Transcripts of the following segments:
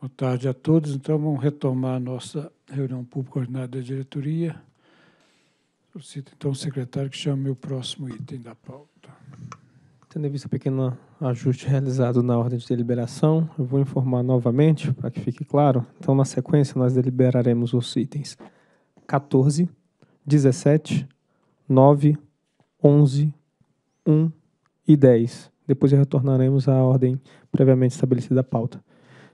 Boa tarde a todos. Então, vamos retomar a nossa reunião pública ordinária da diretoria. Solicito, então, o secretário que chame o próximo item da pauta. Tendo em vista o pequeno ajuste realizado na ordem de deliberação, eu vou informar novamente, para que fique claro. Então, na sequência, nós deliberaremos os itens 14, 17, 9, 11, 1 e 10. Depois retornaremos à ordem previamente estabelecida da pauta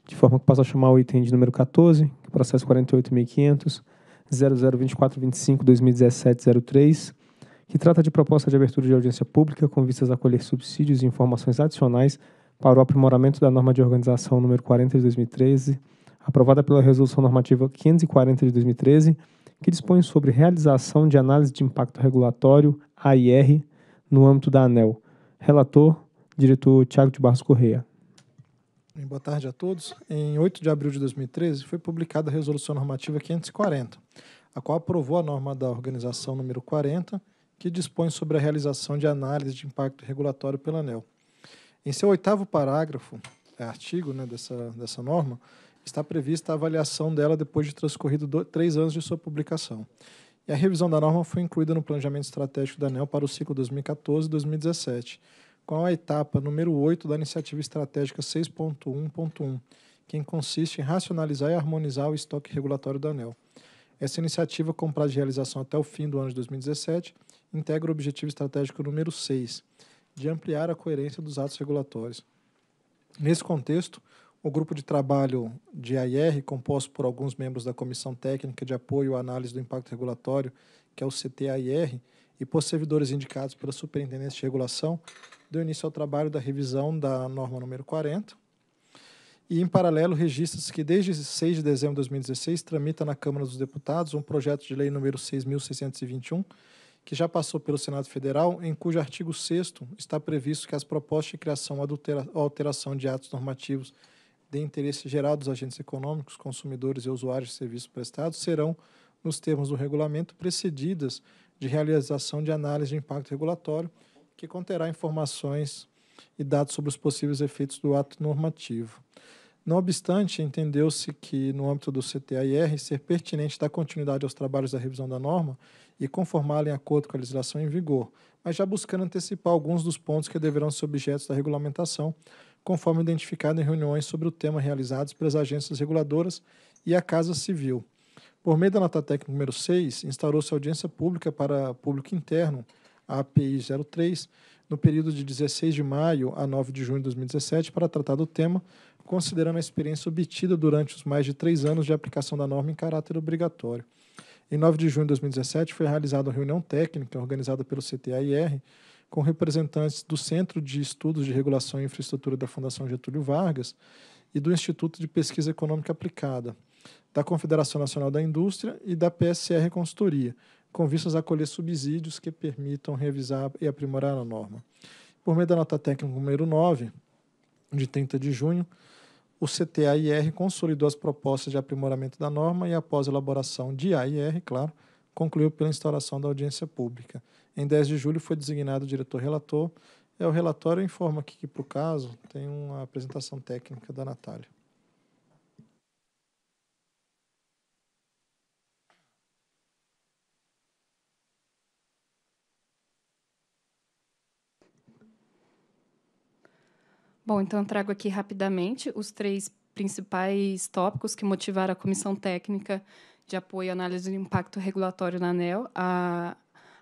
de forma que possa chamar o item de número 14, é processo 48.500.002425.2017.03, que trata de proposta de abertura de audiência pública com vistas a colher subsídios e informações adicionais para o aprimoramento da norma de organização número 40 de 2013, aprovada pela Resolução Normativa 540 de 2013, que dispõe sobre realização de análise de impacto regulatório, AIR, no âmbito da ANEL. Relator, diretor Tiago de Barros Correia. Bem, boa tarde a todos. Em 8 de abril de 2013 foi publicada a Resolução Normativa 540, a qual aprovou a norma da Organização número 40, que dispõe sobre a realização de análise de impacto regulatório pela ANEL. Em seu oitavo parágrafo, é artigo né, dessa, dessa norma, está prevista a avaliação dela depois de transcorrido três anos de sua publicação. E a revisão da norma foi incluída no planejamento estratégico da ANEL para o ciclo 2014-2017 qual a etapa número 8 da Iniciativa Estratégica 6.1.1, que consiste em racionalizar e harmonizar o estoque regulatório da ANEL. Essa iniciativa, com prazo de realização até o fim do ano de 2017, integra o objetivo estratégico número 6, de ampliar a coerência dos atos regulatórios. Nesse contexto, o grupo de trabalho de AIR, composto por alguns membros da Comissão Técnica de Apoio à Análise do Impacto Regulatório, que é o CTAIR, e por servidores indicados pela Superintendência de Regulação, deu início ao trabalho da revisão da norma número 40. E, em paralelo, registra-se que, desde 6 de dezembro de 2016, tramita na Câmara dos Deputados um projeto de lei número 6.621, que já passou pelo Senado Federal, em cujo artigo 6 está previsto que as propostas de criação ou alteração de atos normativos de interesse geral dos agentes econômicos, consumidores e usuários de serviços prestados serão, nos termos do regulamento, precedidas de realização de análise de impacto regulatório, que conterá informações e dados sobre os possíveis efeitos do ato normativo. Não obstante, entendeu-se que, no âmbito do CTAIR, ser pertinente dar continuidade aos trabalhos da revisão da norma e conformá-la em acordo com a legislação em vigor, mas já buscando antecipar alguns dos pontos que deverão ser objetos da regulamentação, conforme identificado em reuniões sobre o tema realizadas pelas agências reguladoras e a Casa Civil, por meio da nota técnica número 6, instaurou-se audiência pública para público interno, a API 03, no período de 16 de maio a 9 de junho de 2017 para tratar do tema, considerando a experiência obtida durante os mais de três anos de aplicação da norma em caráter obrigatório. Em 9 de junho de 2017, foi realizada uma reunião técnica organizada pelo CTAIR com representantes do Centro de Estudos de Regulação e Infraestrutura da Fundação Getúlio Vargas e do Instituto de Pesquisa Econômica Aplicada, da Confederação Nacional da Indústria e da PSR Consultoria, com vistas a colher subsídios que permitam revisar e aprimorar a norma. Por meio da nota técnica número 9, de 30 de junho, o CTAIR consolidou as propostas de aprimoramento da norma e, após elaboração de AIR, claro, concluiu pela instauração da audiência pública. Em 10 de julho foi designado diretor-relator. É o relatório informa aqui que, para o caso, tem uma apresentação técnica da Natália. Bom, então eu trago aqui rapidamente os três principais tópicos que motivaram a Comissão Técnica de Apoio e Análise do Impacto Regulatório na ANEL a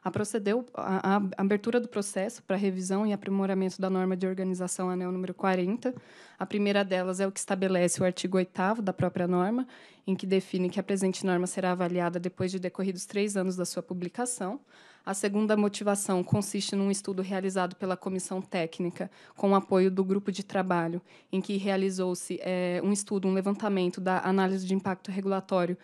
a procedeu a, a abertura do processo para revisão e aprimoramento da norma de organização anel número 40. A primeira delas é o que estabelece o artigo 8 da própria norma, em que define que a presente norma será avaliada depois de decorridos três anos da sua publicação. A segunda motivação consiste num estudo realizado pela comissão técnica, com o apoio do grupo de trabalho, em que realizou-se é, um estudo, um levantamento da análise de impacto regulatório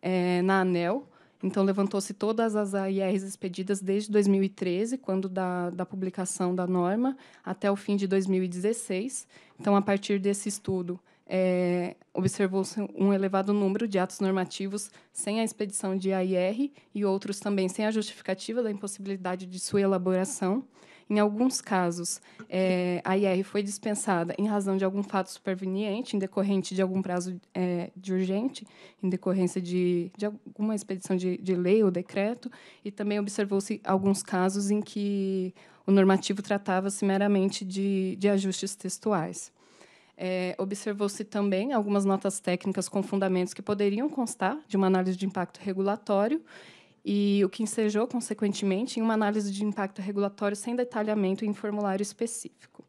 é, na ANEL, então, levantou-se todas as AIRs expedidas desde 2013, quando da, da publicação da norma, até o fim de 2016. Então, a partir desse estudo, é, observou-se um elevado número de atos normativos sem a expedição de AIR e outros também sem a justificativa da impossibilidade de sua elaboração. Em alguns casos, é, a IR foi dispensada em razão de algum fato superveniente, em decorrente de algum prazo é, de urgente, em decorrência de, de alguma expedição de, de lei ou decreto, e também observou-se alguns casos em que o normativo tratava-se meramente de, de ajustes textuais. É, Observou-se também algumas notas técnicas com fundamentos que poderiam constar de uma análise de impacto regulatório e o que ensejou, consequentemente, em uma análise de impacto regulatório sem detalhamento em formulário específico.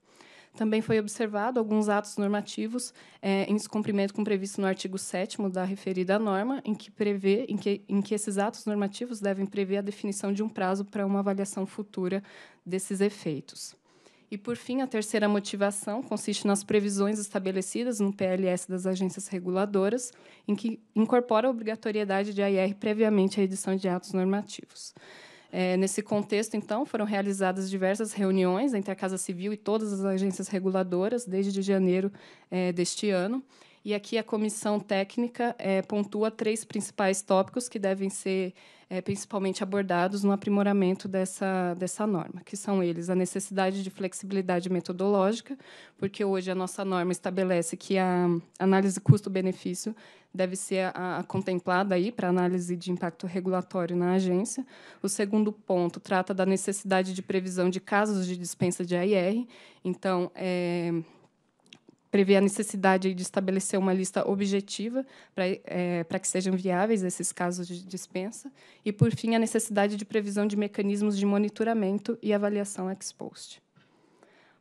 Também foi observado alguns atos normativos é, em descumprimento com previsto no artigo 7 da referida norma, em que prevê em que, em que esses atos normativos devem prever a definição de um prazo para uma avaliação futura desses efeitos. E, por fim, a terceira motivação consiste nas previsões estabelecidas no PLS das agências reguladoras, em que incorpora a obrigatoriedade de AIR previamente à edição de atos normativos. É, nesse contexto, então, foram realizadas diversas reuniões entre a Casa Civil e todas as agências reguladoras desde janeiro é, deste ano. E aqui a comissão técnica é, pontua três principais tópicos que devem ser é, principalmente abordados no aprimoramento dessa, dessa norma, que são eles a necessidade de flexibilidade metodológica, porque hoje a nossa norma estabelece que a análise custo-benefício deve ser a, a contemplada aí para análise de impacto regulatório na agência. O segundo ponto trata da necessidade de previsão de casos de dispensa de AIR. Então, é, prevê a necessidade de estabelecer uma lista objetiva para é, para que sejam viáveis esses casos de dispensa e por fim a necessidade de previsão de mecanismos de monitoramento e avaliação ex post.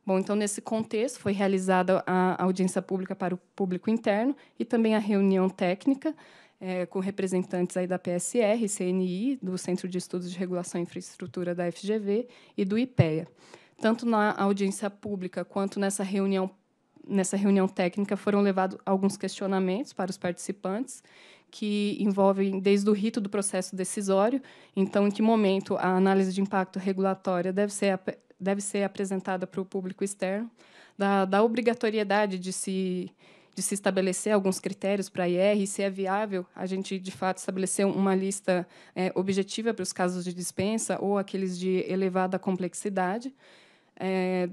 Bom, então nesse contexto foi realizada a audiência pública para o público interno e também a reunião técnica é, com representantes aí da PSR, CNI, do Centro de Estudos de Regulação e Infraestrutura da FGV e do IPEA. Tanto na audiência pública quanto nessa reunião nessa reunião técnica foram levados alguns questionamentos para os participantes que envolvem desde o rito do processo decisório, então em que momento a análise de impacto regulatória deve ser deve ser apresentada para o público externo, da, da obrigatoriedade de se de se estabelecer alguns critérios para IR, se é viável a gente, de fato, estabelecer uma lista é, objetiva para os casos de dispensa ou aqueles de elevada complexidade. É,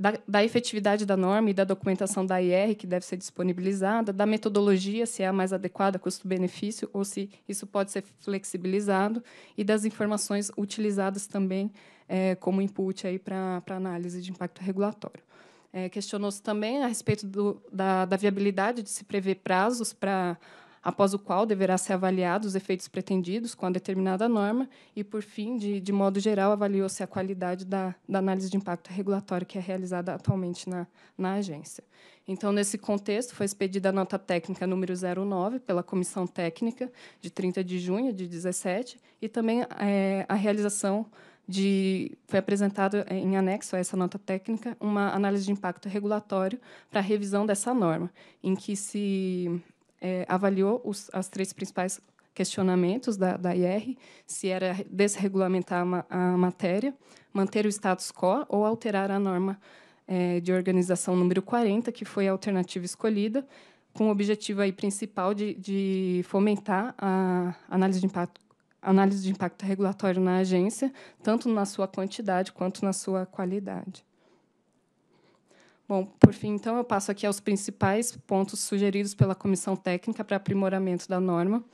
da, da, efetividade da norma e da documentação da IR que deve ser disponibilizada, da metodologia, se é a mais adequada, custo-benefício, ou se isso pode ser flexibilizado, e das informações utilizadas também é, como input para análise de impacto regulatório. É, Questionou-se também a respeito do, da, da viabilidade de se prever prazos para após o qual deverá ser avaliado os efeitos pretendidos com a determinada norma e, por fim, de, de modo geral, avaliou-se a qualidade da, da, análise de impacto regulatório que é realizada atualmente na, na agência. Então, nesse contexto, foi expedida a nota técnica número 09 pela Comissão Técnica de 30 de junho de 17 e também é, a realização de, foi apresentado em anexo a essa nota técnica uma análise de impacto regulatório para a revisão dessa norma, em que se é, avaliou os as três principais questionamentos da, da IR, se era desregulamentar a, matéria, manter o status quo ou alterar a norma é, de organização número 40, que foi a alternativa escolhida, com o objetivo aí principal de, de fomentar a análise de impacto análise de impacto regulatório na agência, tanto na sua quantidade quanto na sua qualidade. Bom, por fim, então, eu passo aqui aos principais pontos sugeridos pela Comissão Técnica para aprimoramento da norma.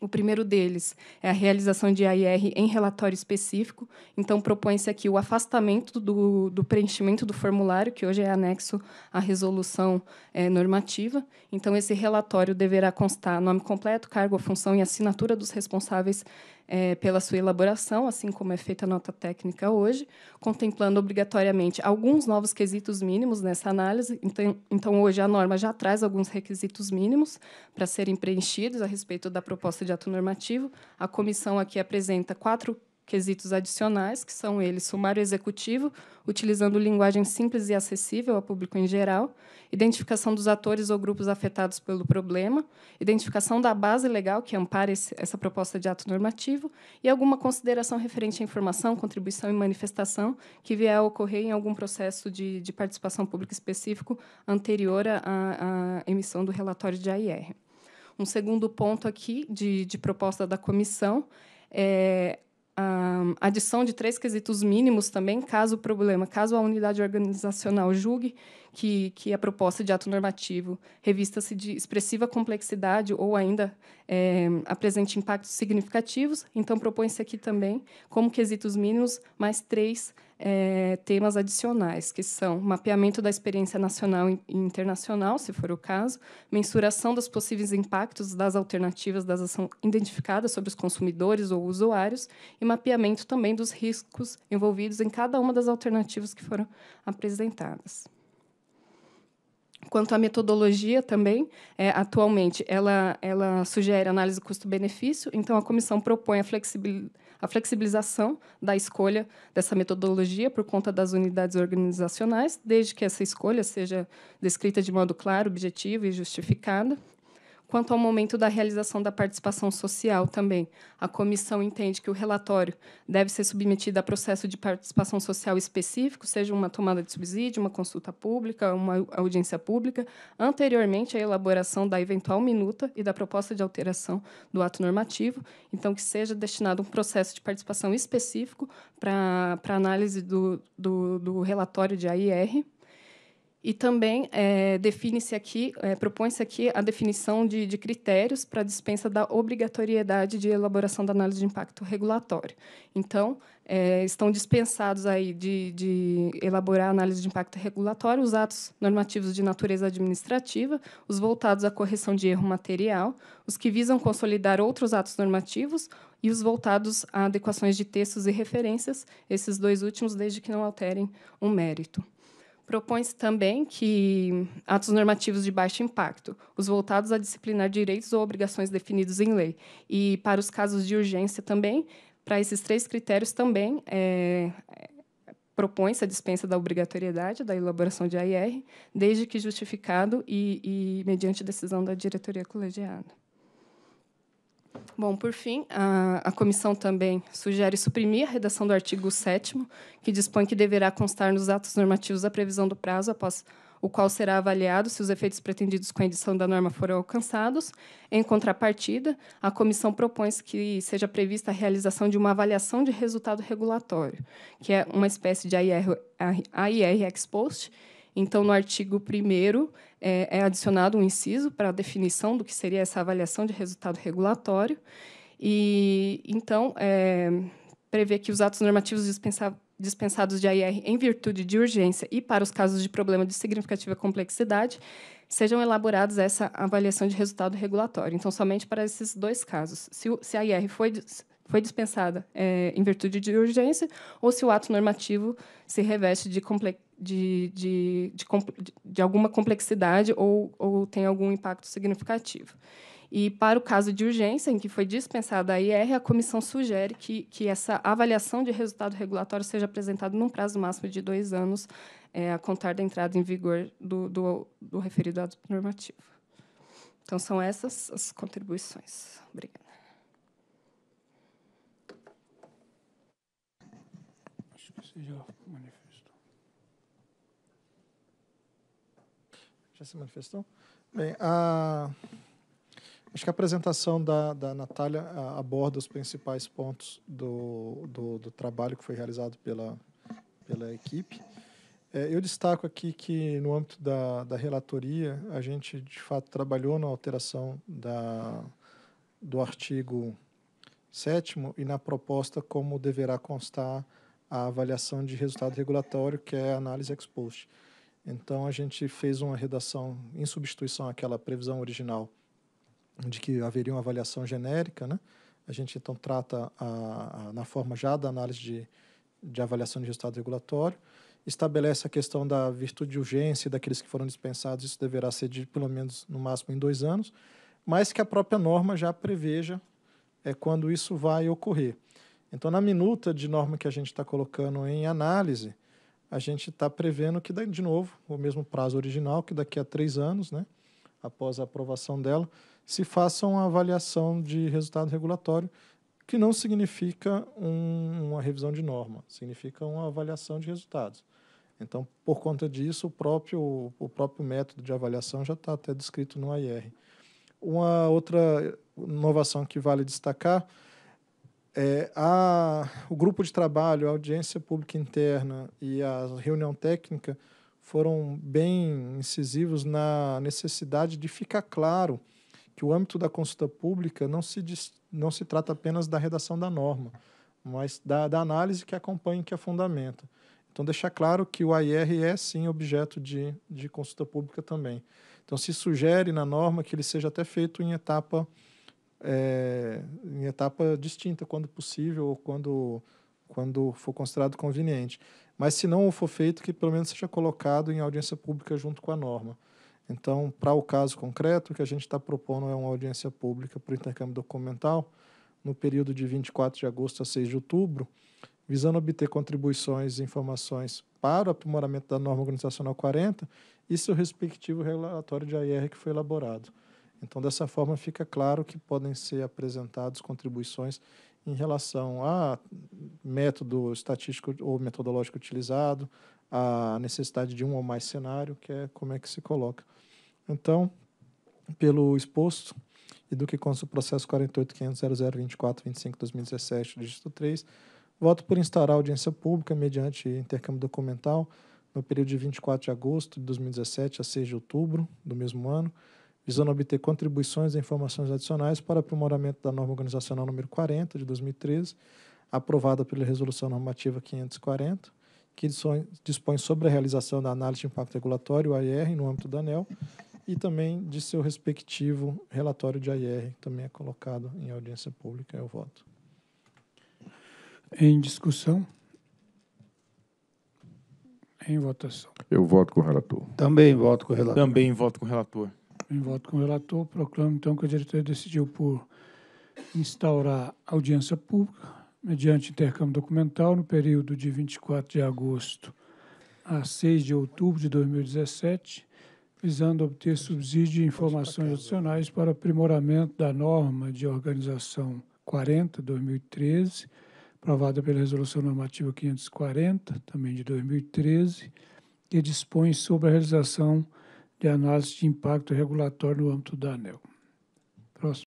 O primeiro deles é a realização de AIR em relatório específico. Então, propõe-se aqui o afastamento do, do, preenchimento do formulário, que hoje é anexo à resolução é, normativa. Então, esse relatório deverá constar nome completo, cargo, função e assinatura dos responsáveis é, pela sua elaboração, assim como é feita a nota técnica hoje, contemplando obrigatoriamente alguns novos quesitos mínimos nessa análise. Então, então hoje a norma já traz alguns requisitos mínimos para serem preenchidos a respeito da proposta de ato normativo. A comissão aqui apresenta quatro quesitos adicionais, que são eles sumário executivo, utilizando linguagem simples e acessível ao público em geral, identificação dos atores ou grupos afetados pelo problema, identificação da base legal que ampara esse, essa proposta de ato normativo e alguma consideração referente à informação, contribuição e manifestação que vier a ocorrer em algum processo de, de participação pública específico anterior à, à emissão do relatório de AIR. Um segundo ponto aqui de, de proposta da comissão é a adição de três quesitos mínimos também, caso o problema, caso a unidade organizacional julgue que, que a proposta de ato normativo revista-se de expressiva complexidade ou ainda é, apresente impactos significativos, então propõe-se aqui também, como quesitos mínimos, mais três é, temas adicionais, que são mapeamento da experiência nacional e internacional, se for o caso, mensuração dos possíveis impactos das alternativas das ações identificadas sobre os consumidores ou usuários e mapeamento também dos riscos envolvidos em cada uma das alternativas que foram apresentadas. Quanto à metodologia também, é, atualmente, ela, ela sugere análise custo-benefício, então a comissão propõe a flexibilidade a flexibilização da escolha dessa metodologia por conta das unidades organizacionais, desde que essa escolha seja descrita de modo claro, objetivo e justificada quanto ao momento da realização da participação social também. A comissão entende que o relatório deve ser submetido a processo de participação social específico, seja uma tomada de subsídio, uma consulta pública, uma audiência pública, anteriormente à elaboração da eventual minuta e da proposta de alteração do ato normativo, então que seja destinado um processo de participação específico para análise do, do, do relatório de AIR e também é, define-se aqui, é, propõe-se aqui a definição de, de critérios para dispensa da obrigatoriedade de elaboração da análise de impacto regulatório. Então, é, estão dispensados aí de, de elaborar análise de impacto regulatório os atos normativos de natureza administrativa, os voltados à correção de erro material, os que visam consolidar outros atos normativos e os voltados a adequações de textos e referências, esses dois últimos, desde que não alterem o um mérito propõe-se também que atos normativos de baixo impacto, os voltados a disciplinar direitos ou obrigações definidos em lei, e para os casos de urgência também, para esses três critérios também é, propõe-se a dispensa da obrigatoriedade da elaboração de AIR, desde que justificado e, e mediante decisão da diretoria colegiada. Bom, por fim, a, a, comissão também sugere suprimir a redação do artigo 7 que dispõe que deverá constar nos atos normativos a previsão do prazo após o qual será avaliado se os efeitos pretendidos com a edição da norma foram alcançados. Em contrapartida, a comissão propõe que seja prevista a realização de uma avaliação de resultado regulatório, que é uma espécie de AIR, AIR ex post, então, no artigo 1 é, é, adicionado um inciso para a definição do que seria essa avaliação de resultado regulatório. E, então, é, prevê que os atos normativos dispensados de AIR em virtude de urgência e para os casos de problema de significativa complexidade sejam elaborados essa avaliação de resultado regulatório. Então, somente para esses dois casos. Se, o, se a IR foi, foi dispensada é, em virtude de urgência ou se o ato normativo se reveste de complexidade de, de, de, de alguma complexidade ou, ou tem algum impacto significativo. E, para o caso de urgência, em que foi dispensada a IR, a comissão sugere que, que essa avaliação de resultado regulatório seja apresentada num prazo máximo de dois anos, é, a contar da entrada em vigor do, do, do referido ato normativo. Então, são essas as contribuições. Obrigada. Acho que já se manifestou? Bem, a, acho que a apresentação da, da Natália aborda os principais pontos do, do, do trabalho que foi realizado pela, pela equipe. É, eu destaco aqui que, no âmbito da, da relatoria, a gente, de fato, trabalhou na alteração da, do artigo 7 e na proposta como deverá constar a avaliação de resultado regulatório, que é a análise ex post. Então a gente fez uma redação em substituição àquela previsão original de que haveria uma avaliação genérica, né? A gente então trata a, a, na forma já da análise de, de avaliação de resultado regulatório, estabelece a questão da virtude de urgência daqueles que foram dispensados, isso deverá ser de pelo menos no máximo em dois anos, mas que a própria norma já preveja é, quando isso vai ocorrer. Então, na minuta de norma que a gente está colocando em análise, a gente está prevendo que, de novo, o mesmo prazo original, que daqui a três anos, né, após a aprovação dela, se faça uma avaliação de resultado regulatório, que não significa um, uma revisão de norma, significa uma avaliação de resultados. Então, por conta disso, o próprio, o próprio método de avaliação já está até descrito no AIR. Uma outra inovação que vale destacar é, a, o grupo de trabalho, a audiência pública interna e a reunião técnica foram bem incisivos na necessidade de ficar claro que o âmbito da consulta pública não se, não se trata apenas da redação da norma, mas da, da análise que acompanha e que a fundamenta. Então, deixar claro que o AIR é, sim, objeto de, de consulta pública também. Então, se sugere na norma que ele seja até feito em etapa é, em etapa distinta, quando possível ou quando, quando for considerado conveniente. Mas se não for feito, que pelo menos seja colocado em audiência pública junto com a norma. Então, para o caso concreto, o que a gente está propondo é uma audiência pública para o intercâmbio documental no período de 24 de agosto a 6 de outubro, visando obter contribuições e informações para o aprimoramento da norma organizacional 40 e seu respectivo relatório de AIR que foi elaborado. Então, dessa forma, fica claro que podem ser apresentadas contribuições em relação a método estatístico ou metodológico utilizado, a necessidade de um ou mais cenário, que é como é que se coloca. Então, pelo exposto e do que consta o processo 48.500.0024.25.2017, dígito 3, voto por instaurar audiência pública mediante intercâmbio documental no período de 24 de agosto de 2017 a 6 de outubro do mesmo ano, visando obter contribuições e informações adicionais para aprimoramento da norma organizacional número 40 de 2013, aprovada pela Resolução Normativa 540, que dispõe sobre a realização da análise de impacto regulatório, AIR, no âmbito da ANEL, e também de seu respectivo relatório de AIR, que também é colocado em audiência pública. Eu voto. Em discussão? Em votação. Eu voto com o relator. Também voto com o relator. Também voto com o relator em voto com o relator, proclamo então que a diretoria decidiu por instaurar audiência pública mediante intercâmbio documental no período de 24 de agosto a 6 de outubro de 2017, visando obter subsídio e informações adicionais para aprimoramento da norma de organização 40/2013, aprovada pela resolução normativa 540, também de 2013, que dispõe sobre a realização de análise de impacto regulatório no âmbito da ANEL. Próximo.